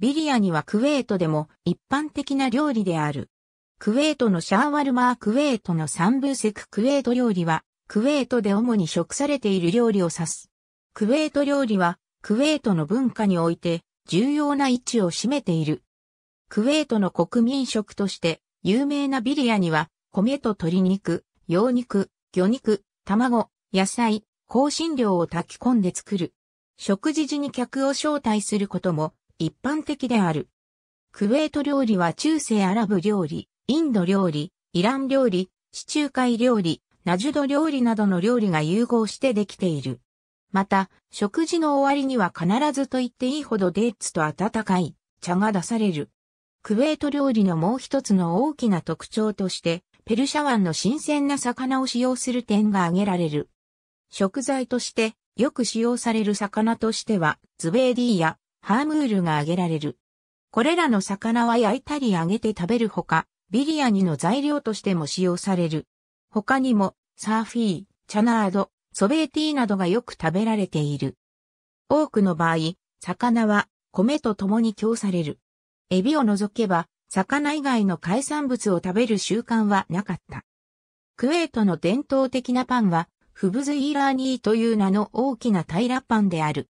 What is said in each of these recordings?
ビリヤにはクウェートでも一般的な料理である。クウェートのシャーワルマークウェートの三ーセククウェート料理は、クウェートで主に食されている料理を指す。クウェート料理は、クウェートの文化において重要な位置を占めている。クウェートの国民食として有名なビリヤには、米と鶏肉、羊肉、魚肉、卵、野菜、香辛料を炊き込んで作る。食事時に客を招待することも一般的である。クウェート料理は中世アラブ料理、インド料理、イラン料理、地中海料理、ナジュド料理などの料理が融合してできている。また、食事の終わりには必ずと言っていいほどデーツと温かい茶が出される。クウェート料理のもう一つの大きな特徴として、ペルシャ湾の新鮮な魚を使用する点が挙げられる。食材として、よく使用される魚としては、ズベーディーやハームールが挙げられる。これらの魚は焼いたり揚げて食べるほか、ビリヤニの材料としても使用される。他にも、サーフィー、チャナード、ソベーティーなどがよく食べられている。多くの場合、魚は米と共に供される。エビを除けば、魚以外の海産物を食べる習慣はなかった。クウェートの伝統的なパンは、フブズイーラーニーという名の大きな平らパンである。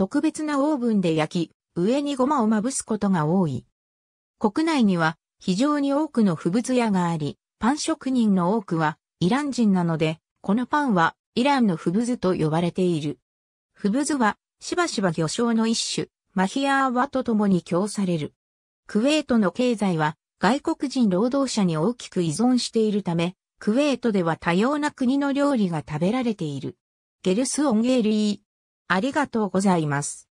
特別なオーブンで焼き、上にごまをまぶすことが多い。国内には非常に多くの不物屋があり、パン職人の多くはイラン人なので、このパンはイランのブズと呼ばれている。ブズはしばしば魚醤の一種、マヒアーワと共に供される。クウェートの経済は外国人労働者に大きく依存しているため、クウェートでは多様な国の料理が食べられている。ゲルス・オンゲーリー、ありがとうございます。